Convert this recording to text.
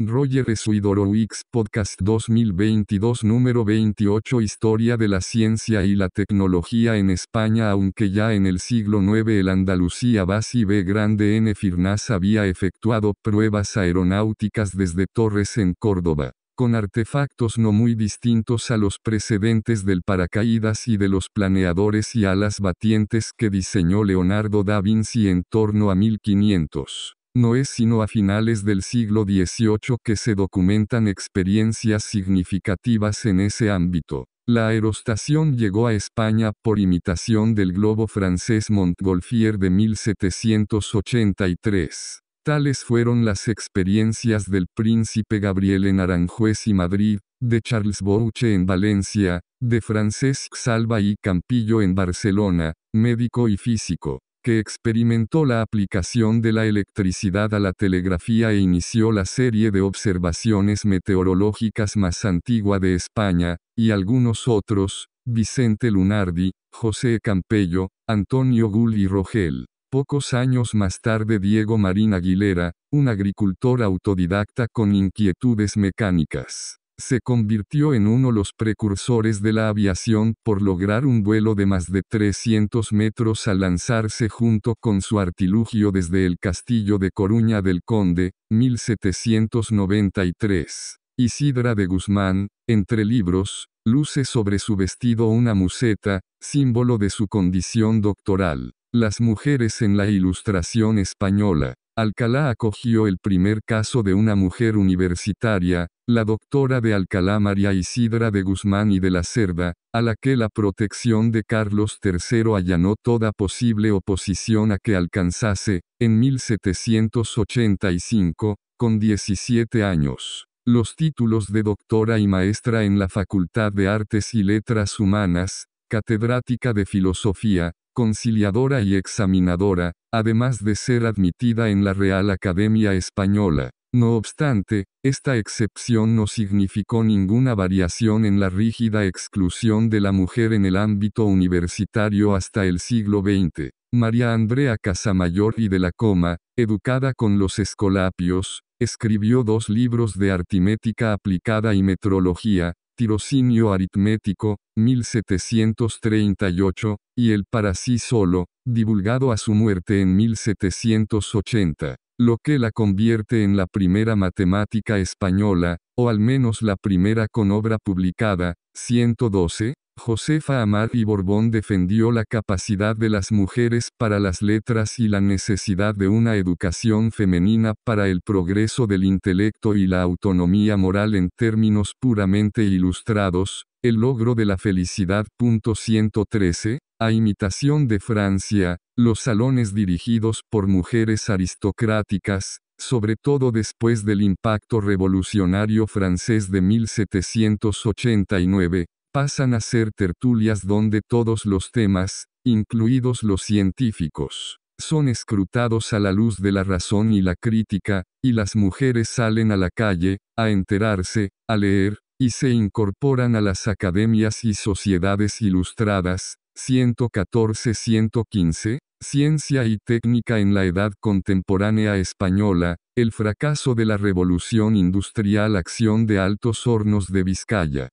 Roger Suidorowicz Podcast 2022 número 28 Historia de la ciencia y la tecnología en España Aunque ya en el siglo IX el Andalucía Basi B Grande N Firnas había efectuado pruebas aeronáuticas desde Torres en Córdoba, con artefactos no muy distintos a los precedentes del paracaídas y de los planeadores y alas batientes que diseñó Leonardo da Vinci en torno a 1500. No es sino a finales del siglo XVIII que se documentan experiencias significativas en ese ámbito. La aerostación llegó a España por imitación del globo francés Montgolfier de 1783. Tales fueron las experiencias del príncipe Gabriel en Aranjuez y Madrid, de Charles Bouche en Valencia, de Francesc Salva y Campillo en Barcelona, médico y físico que experimentó la aplicación de la electricidad a la telegrafía e inició la serie de observaciones meteorológicas más antigua de España, y algunos otros, Vicente Lunardi, José Campello, Antonio Gull y Rogel. Pocos años más tarde Diego Marín Aguilera, un agricultor autodidacta con inquietudes mecánicas se convirtió en uno de los precursores de la aviación por lograr un vuelo de más de 300 metros al lanzarse junto con su artilugio desde el castillo de Coruña del Conde, 1793. Isidra de Guzmán, entre libros, luce sobre su vestido una museta, símbolo de su condición doctoral. Las mujeres en la ilustración española. Alcalá acogió el primer caso de una mujer universitaria, la doctora de Alcalá María Isidra de Guzmán y de la Cerda, a la que la protección de Carlos III allanó toda posible oposición a que alcanzase, en 1785, con 17 años, los títulos de doctora y maestra en la Facultad de Artes y Letras Humanas, catedrática de Filosofía, conciliadora y examinadora, además de ser admitida en la Real Academia Española. No obstante, esta excepción no significó ninguna variación en la rígida exclusión de la mujer en el ámbito universitario hasta el siglo XX. María Andrea Casamayor y de la Coma, educada con los escolapios, escribió dos libros de artimética aplicada y metrología, Tirocinio Aritmético, 1738, y el para sí solo, divulgado a su muerte en 1780, lo que la convierte en la primera matemática española, o al menos la primera con obra publicada. 112. Josefa Amar y Borbón defendió la capacidad de las mujeres para las letras y la necesidad de una educación femenina para el progreso del intelecto y la autonomía moral en términos puramente ilustrados, el logro de la felicidad. 113, a imitación de Francia, los salones dirigidos por mujeres aristocráticas, sobre todo después del impacto revolucionario francés de 1789, pasan a ser tertulias donde todos los temas, incluidos los científicos, son escrutados a la luz de la razón y la crítica, y las mujeres salen a la calle, a enterarse, a leer, y se incorporan a las academias y sociedades ilustradas, 114-115, Ciencia y Técnica en la Edad Contemporánea Española, el fracaso de la Revolución Industrial Acción de Altos Hornos de Vizcaya.